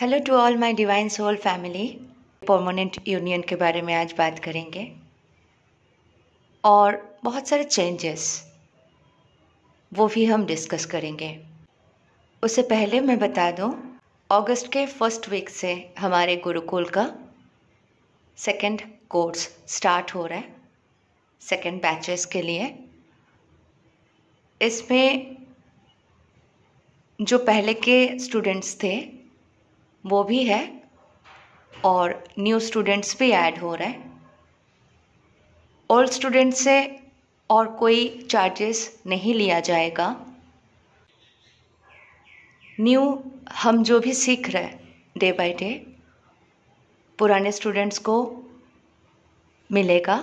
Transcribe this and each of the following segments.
hello to all my divine soul family permanent union के बारे में आज बात करेंगे और बहुत सारे चेंजेस वो भी हम डिस्कस करेंगे उससे पहले मैं बता दूं अगस्त के फर्स्ट वीक से हमारे गुरुकुल का सेकंड कोर्स स्टार्ट हो रहा है सेकंड बैचेस के लिए इसमें जो पहले के स्टूडेंट्स थे वो भी है और न्यू स्टूडेंट्स भी ऐड हो रहे हैं ओल्ड स्टूडेंट्स से और कोई चार्जेस नहीं लिया जाएगा न्यू हम जो भी सीख रहे हैं डे बाय डे पुराने स्टूडेंट्स को मिलेगा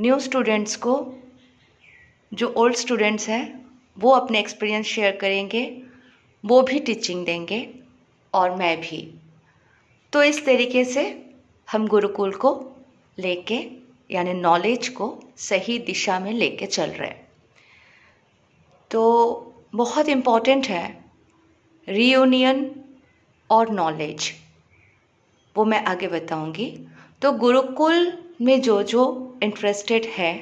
न्यू स्टूडेंट्स को जो ओल्ड स्टूडेंट्स हैं वो अपने एक्सपीरियंस शेयर करेंगे वो भी टीचिंग देंगे और मैं भी तो इस तरीके से हम गुरुकुल को लेके यानी नॉलेज को सही दिशा में लेके चल रहे हैं तो बहुत इम्पॉर्टेंट है रीयूनियन और नॉलेज वो मैं आगे बताऊंगी तो गुरुकुल में जो जो इंटरेस्टेड है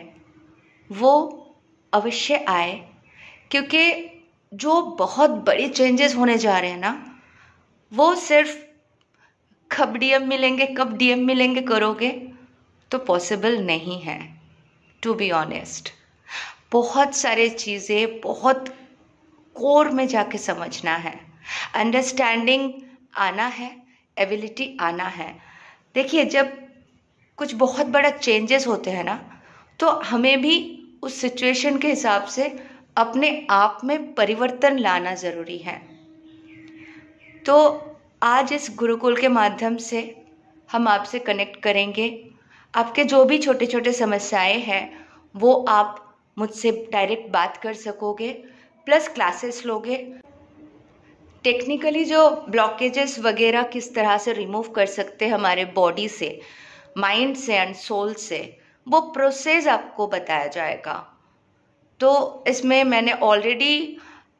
वो अवश्य आए क्योंकि जो बहुत बड़े चेंजेस होने जा रहे हैं ना वो सिर्फ कब डीएम मिलेंगे कब डीएम मिलेंगे करोगे तो पॉसिबल नहीं है टू बी ऑनेस्ट बहुत सारे चीज़ें बहुत कोर में जाके समझना है अंडरस्टैंडिंग आना है एबिलिटी आना है देखिए जब कुछ बहुत बड़ा चेंजेस होते हैं ना तो हमें भी उस सिचुएशन के हिसाब से अपने आप में परिवर्तन लाना ज़रूरी है तो आज इस गुरुकुल के माध्यम से हम आपसे कनेक्ट करेंगे आपके जो भी छोटे छोटे समस्याएं हैं वो आप मुझसे डायरेक्ट बात कर सकोगे प्लस क्लासेस लोगे टेक्निकली जो ब्लॉकेजेस वगैरह किस तरह से रिमूव कर सकते हैं हमारे बॉडी से माइंड से एंड सोल से वो प्रोसेस आपको बताया जाएगा तो इसमें मैंने ऑलरेडी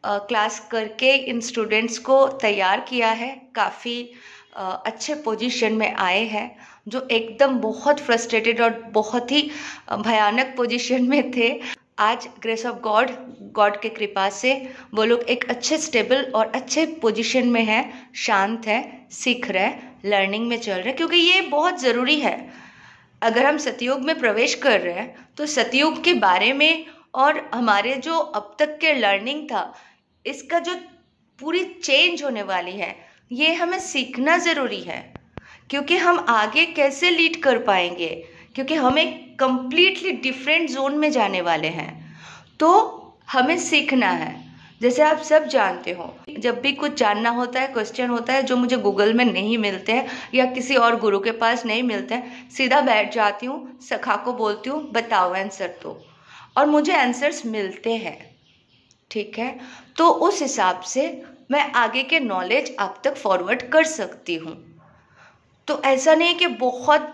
क्लास करके इन स्टूडेंट्स को तैयार किया है काफ़ी अच्छे पोजीशन में आए हैं जो एकदम बहुत फ्रस्ट्रेटेड और बहुत ही भयानक पोजीशन में थे आज ग्रेस ऑफ गॉड गॉड के कृपा से वो लोग एक अच्छे स्टेबल और अच्छे पोजीशन में हैं शांत हैं सीख रहे हैं लर्निंग में चल रहे हैं क्योंकि ये बहुत ज़रूरी है अगर हम सतयुग में प्रवेश कर रहे हैं तो सतयुग के बारे में और हमारे जो अब तक के लर्निंग था इसका जो पूरी चेंज होने वाली है ये हमें सीखना ज़रूरी है क्योंकि हम आगे कैसे लीड कर पाएंगे क्योंकि हमें कम्प्लीटली डिफरेंट जोन में जाने वाले हैं तो हमें सीखना है जैसे आप सब जानते हो जब भी कुछ जानना होता है क्वेश्चन होता है जो मुझे गूगल में नहीं मिलते हैं या किसी और गुरु के पास नहीं मिलते हैं सीधा बैठ जाती हूँ सखा को बोलती हूँ बताओ आंसर तो और मुझे आंसर्स मिलते हैं ठीक है तो उस हिसाब से मैं आगे के नॉलेज आप तक फॉरवर्ड कर सकती हूँ तो ऐसा नहीं कि बहुत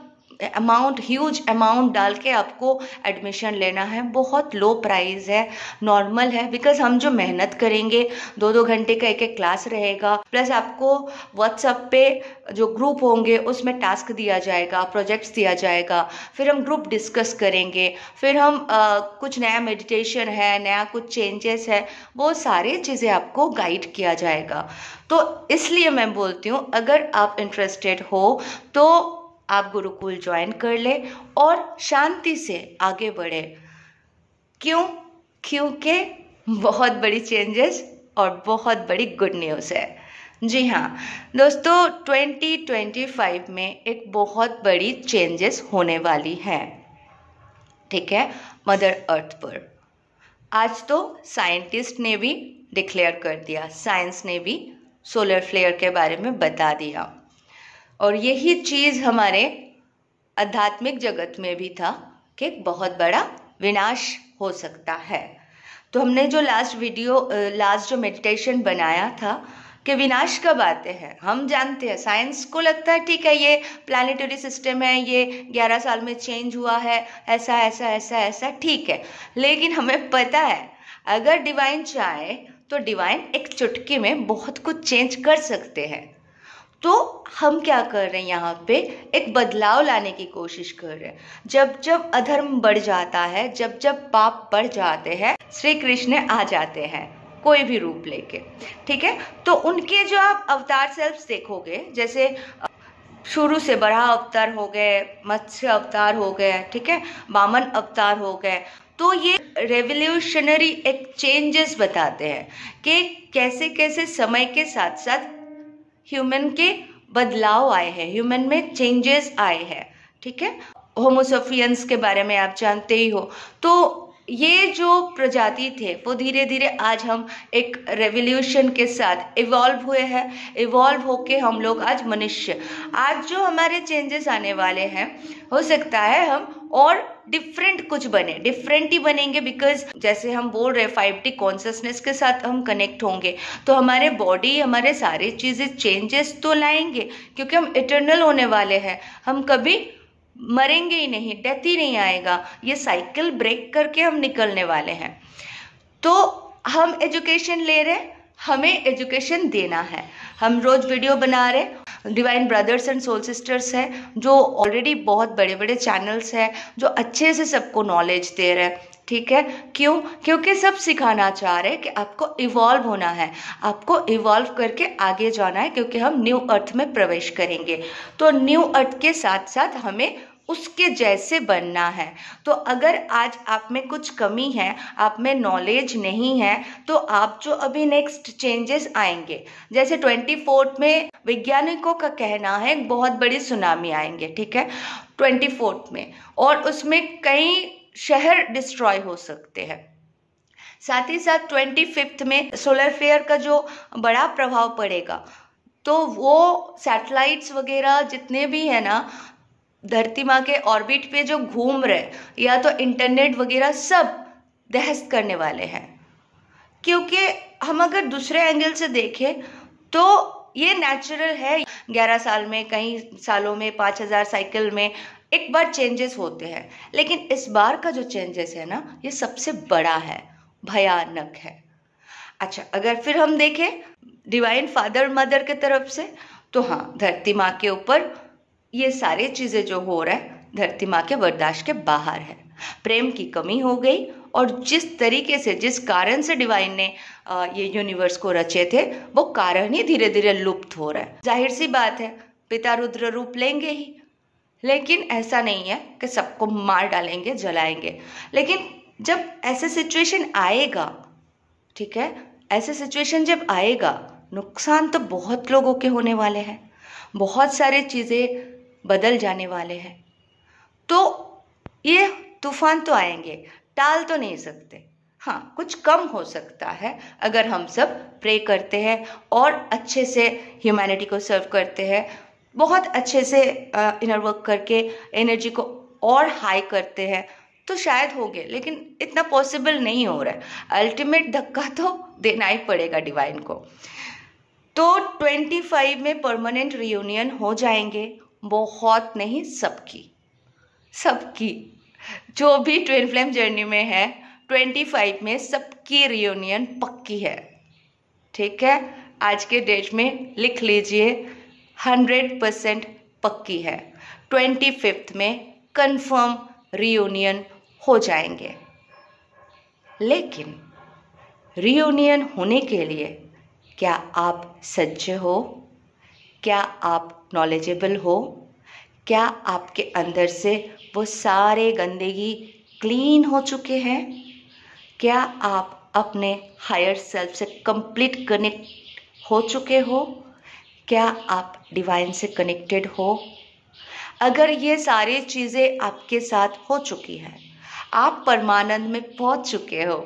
अमाउंट ह्यूज अमाउंट डाल के आपको एडमिशन लेना है बहुत लो प्राइस है नॉर्मल है बिकॉज हम जो मेहनत करेंगे दो दो घंटे का एक एक क्लास रहेगा प्लस आपको व्हाट्सअप पे जो ग्रुप होंगे उसमें टास्क दिया जाएगा प्रोजेक्ट्स दिया जाएगा फिर हम ग्रुप डिस्कस करेंगे फिर हम आ, कुछ नया मेडिटेशन है नया कुछ चेंजेस है वो सारी चीज़ें आपको गाइड किया जाएगा तो इसलिए मैं बोलती हूँ अगर आप इंटरेस्टेड हो तो आप गुरुकुल ज्वाइन कर लें और शांति से आगे बढ़े क्यों क्योंकि बहुत बड़ी चेंजेस और बहुत बड़ी गुड न्यूज़ है जी हाँ दोस्तों 2025 में एक बहुत बड़ी चेंजेस होने वाली है ठीक है मदर अर्थ पर आज तो साइंटिस्ट ने भी डिक्लेयर कर दिया साइंस ने भी सोलर फ्लेयर के बारे में बता दिया और यही चीज़ हमारे आध्यात्मिक जगत में भी था कि बहुत बड़ा विनाश हो सकता है तो हमने जो लास्ट वीडियो लास्ट जो मेडिटेशन बनाया था कि विनाश कब आते हैं हम जानते हैं साइंस को लगता है ठीक है ये प्लानिटरी सिस्टम है ये 11 साल में चेंज हुआ है ऐसा ऐसा ऐसा ऐसा ठीक है लेकिन हमें पता है अगर डिवाइन चाहे तो डिवाइन एक चुटकी में बहुत कुछ चेंज कर सकते हैं तो हम क्या कर रहे हैं यहाँ पे एक बदलाव लाने की कोशिश कर रहे हैं जब जब अधर्म बढ़ जाता है जब जब पाप बढ़ जाते हैं श्री कृष्ण आ जाते हैं कोई भी रूप लेके ठीक है तो उनके जो आप अवतार सेल्फ देखोगे जैसे शुरू से बड़ा अवतार हो गए मत्स्य अवतार हो गए ठीक है बामन अवतार हो गए तो ये रेवोल्यूशनरी एक चेंजेस बताते हैं कि कैसे कैसे समय के साथ साथ ह्यूमन के बदलाव आए हैं ह्यूमन में चेंजेस आए हैं ठीक है होमोसोफियंस के बारे में आप जानते ही हो तो ये जो प्रजाति थे वो धीरे धीरे आज हम एक रेवोल्यूशन के साथ इवॉल्व हुए हैं इवॉल्व होके हम लोग आज मनुष्य आज जो हमारे चेंजेस आने वाले हैं हो सकता है हम और डिफरेंट कुछ बने डिफरेंट ही बनेंगे बिकॉज जैसे हम बोल रहे फाइव टी कॉन्सियसनेस के साथ हम कनेक्ट होंगे तो हमारे बॉडी हमारे सारे चीज़ें चेंजेस तो लाएंगे क्योंकि हम इटर्नल होने वाले हैं हम कभी मरेंगे ही नहीं डेथ ही नहीं आएगा ये साइकिल ब्रेक करके हम निकलने वाले हैं तो हम एजुकेशन ले रहे हैं हमें एजुकेशन देना है हम रोज वीडियो बना रहे divine brothers and soul sisters हैं जो ऑलरेडी बहुत बड़े बड़े चैनल्स हैं जो अच्छे से सबको नॉलेज दे रहे हैं ठीक है क्यों क्योंकि सब सिखाना चाह रहे हैं कि आपको इवॉल्व होना है आपको इवॉल्व करके आगे जाना है क्योंकि हम न्यू अर्थ में प्रवेश करेंगे तो न्यू अर्थ के साथ साथ हमें उसके जैसे बनना है तो अगर आज आप में कुछ कमी है आप में नॉलेज नहीं है तो आप जो अभी नेक्स्ट चेंजेस आएंगे जैसे ट्वेंटी फोर्थ में वैज्ञानिकों का कहना है बहुत बड़ी सुनामी आएंगे ठीक है ट्वेंटी फोर्थ में और उसमें कई शहर डिस्ट्रॉय हो सकते हैं साथ ही साथ ट्वेंटी फिफ्थ में सोलर फेयर का जो बड़ा प्रभाव पड़ेगा तो वो सैटेलाइट्स वगैरह जितने भी हैं ना धरती माँ के ऑर्बिट पे जो घूम रहे या तो इंटरनेट वगैरह सब दहस्त करने वाले हैं क्योंकि हम अगर दूसरे एंगल से देखें तो ये नेचुरल है ग्यारह साल में कई सालों में पाँच हज़ार साइकिल में एक बार चेंजेस होते हैं लेकिन इस बार का जो चेंजेस है ना ये सबसे बड़ा है भयानक है अच्छा अगर फिर हम देखें डिवाइन फादर मदर के तरफ से तो हाँ धरती माँ के ऊपर ये सारे चीज़ें जो हो रहा है धरती माँ के बर्दाश्त के बाहर है प्रेम की कमी हो गई और जिस तरीके से जिस कारण से डिवाइन ने ये यूनिवर्स को रचे थे वो कारण ही धीरे धीरे लुप्त हो रहा है जाहिर सी बात है पिता रुद्र रूप लेंगे ही लेकिन ऐसा नहीं है कि सबको मार डालेंगे जलाएंगे लेकिन जब ऐसे सिचुएशन आएगा ठीक है ऐसे सिचुएशन जब आएगा नुकसान तो बहुत लोगों के होने वाले हैं बहुत सारी चीज़ें बदल जाने वाले हैं तो ये तूफान तो आएंगे टाल तो नहीं सकते हाँ कुछ कम हो सकता है अगर हम सब प्रे करते हैं और अच्छे से ह्यूमैनिटी को सर्व करते हैं बहुत अच्छे से इनर वर्क करके एनर्जी को और हाई करते हैं तो शायद हो गए लेकिन इतना पॉसिबल नहीं हो रहा है अल्टीमेट धक्का तो देना ही पड़ेगा डिवाइन को तो 25 में परमानेंट रियूनियन हो जाएंगे बहुत नहीं सबकी सबकी जो भी ट्विन फ्लेम जर्नी में है ट्वेंटी फाइव में सबकी रियूनियन पक्की है ठीक है आज के डेट में लिख लीजिए हंड्रेड परसेंट पक्की है ट्वेंटी फिफ्थ में कंफर्म रियूनियन हो जाएंगे लेकिन रियूनियन होने के लिए क्या आप सज्ज हो क्या आप नॉलेजेबल हो क्या आपके अंदर से वो सारे गंदगी क्लीन हो चुके हैं क्या आप अपने हायर सेल्फ से कंप्लीट कनेक्ट हो चुके हो क्या आप डिवाइन से कनेक्टेड हो अगर ये सारी चीज़ें आपके साथ हो चुकी हैं आप परमानंद में पहुंच चुके हो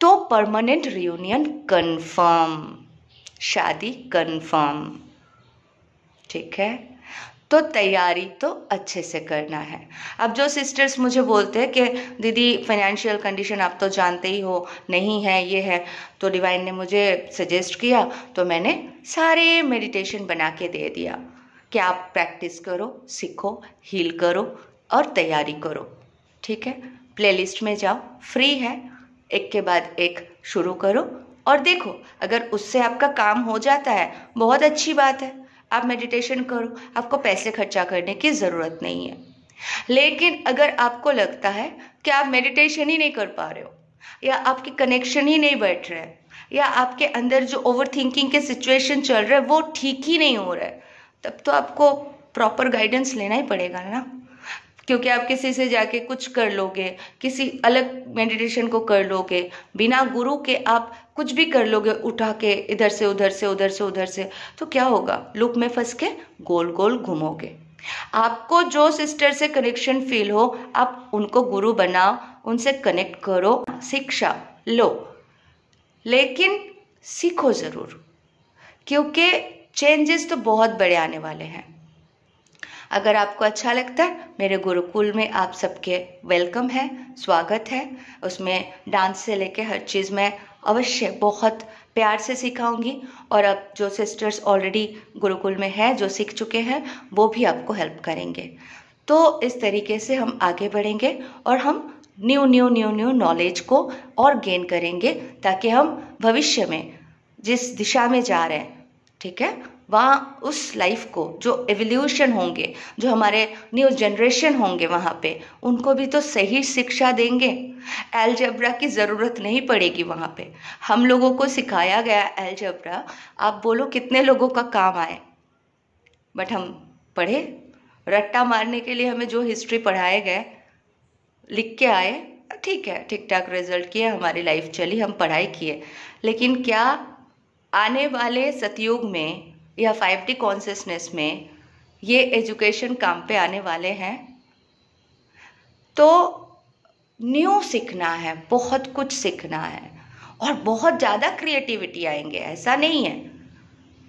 तो परमानेंट रियूनियन कंफर्म शादी कंफर्म ठीक है तो तैयारी तो अच्छे से करना है अब जो सिस्टर्स मुझे बोलते हैं कि दीदी फाइनेंशियल कंडीशन आप तो जानते ही हो नहीं है ये है तो डिवाइन ने मुझे सजेस्ट किया तो मैंने सारे मेडिटेशन बना के दे दिया कि आप प्रैक्टिस करो सीखो हील करो और तैयारी करो ठीक है प्लेलिस्ट में जाओ फ्री है एक के बाद एक शुरू करो और देखो अगर उससे आपका काम हो जाता है बहुत अच्छी बात है आप मेडिटेशन करो आपको पैसे खर्चा करने की ज़रूरत नहीं है लेकिन अगर आपको लगता है कि आप मेडिटेशन ही नहीं कर पा रहे हो या आपके कनेक्शन ही नहीं बैठ रहे हैं या आपके अंदर जो ओवर थिंकिंग के सिचुएशन चल रहे हैं वो ठीक ही नहीं हो रहा है तब तो आपको प्रॉपर गाइडेंस लेना ही पड़ेगा ना क्योंकि आप किसी से जाके कुछ कर लोगे किसी अलग मेडिटेशन को कर लोगे बिना गुरु के आप कुछ भी कर लोगे उठा के इधर से उधर से उधर से उधर से तो क्या होगा लूप में फंस के गोल गोल घूमोगे आपको जो सिस्टर से कनेक्शन फील हो आप उनको गुरु बनाओ उनसे कनेक्ट करो शिक्षा लो लेकिन सीखो ज़रूर क्योंकि चेंजेस तो बहुत बड़े आने वाले हैं अगर आपको अच्छा लगता है मेरे गुरुकुल में आप सबके वेलकम है स्वागत है उसमें डांस से लेके हर चीज़ में अवश्य बहुत प्यार से सिखाऊंगी और अब जो सिस्टर्स ऑलरेडी गुरुकुल में हैं जो सीख चुके हैं वो भी आपको हेल्प करेंगे तो इस तरीके से हम आगे बढ़ेंगे और हम new new new new knowledge को और गेन करेंगे ताकि हम भविष्य में जिस दिशा में जा रहे हैं ठीक है वहाँ उस लाइफ को जो एवोल्यूशन होंगे जो हमारे न्यू जनरेशन होंगे वहाँ पे उनको भी तो सही शिक्षा देंगे एलजब्रा की ज़रूरत नहीं पड़ेगी वहाँ पे हम लोगों को सिखाया गया एलजब्रा आप बोलो कितने लोगों का काम आए बट हम पढ़े रट्टा मारने के लिए हमें जो हिस्ट्री पढ़ाए गए लिख के आए ठीक है ठीक ठाक रिजल्ट किए हमारी लाइफ चली हम पढ़ाई किए लेकिन क्या आने वाले सतयुग में या फाइव डी कॉन्सियसनेस में ये एजुकेशन काम पे आने वाले हैं तो न्यू सीखना है बहुत कुछ सीखना है और बहुत ज़्यादा क्रिएटिविटी आएंगे ऐसा नहीं है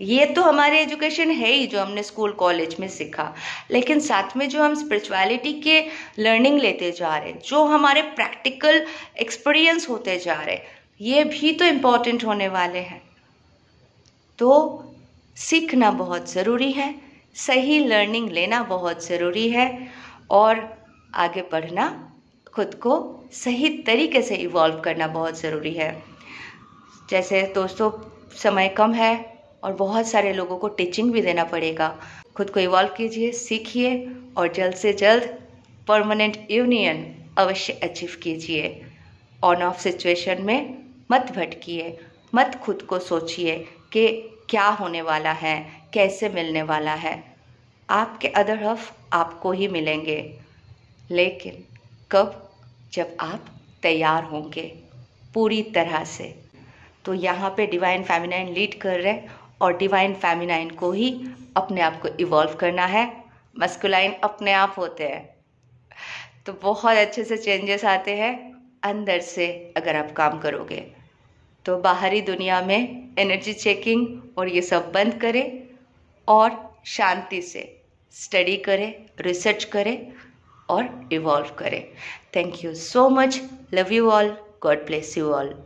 ये तो हमारे एजुकेशन है ही जो हमने स्कूल कॉलेज में सीखा लेकिन साथ में जो हम स्पिरिचुअलिटी के लर्निंग लेते जा रहे जो हमारे प्रैक्टिकल एक्सपीरियंस होते जा रहे ये भी तो इम्पोर्टेंट होने वाले हैं तो सीखना बहुत ज़रूरी है सही लर्निंग लेना बहुत ज़रूरी है और आगे बढ़ना खुद को सही तरीके से इवॉल्व करना बहुत ज़रूरी है जैसे दोस्तों समय कम है और बहुत सारे लोगों को टीचिंग भी देना पड़ेगा खुद को इवॉल्व कीजिए सीखिए और जल्द से जल्द परमानेंट यूनियन अवश्य अचीव कीजिए ऑन ऑफ सिचुएशन में मत भटकिए मत खुद को सोचिए कि क्या होने वाला है कैसे मिलने वाला है आपके अदर हफ आपको ही मिलेंगे लेकिन कब जब आप तैयार होंगे पूरी तरह से तो यहाँ पे डिवाइन फैमिनाइन लीड कर रहे हैं और डिवाइन फैमिनाइन को ही अपने आप को इवॉल्व करना है मस्कुलाइन अपने आप होते हैं तो बहुत अच्छे से चेंजेस आते हैं अंदर से अगर आप काम करोगे तो बाहरी दुनिया में एनर्जी चेकिंग और ये सब बंद करें और शांति से स्टडी करें रिसर्च करें और इवॉल्व करें thank you so much love you all God bless you all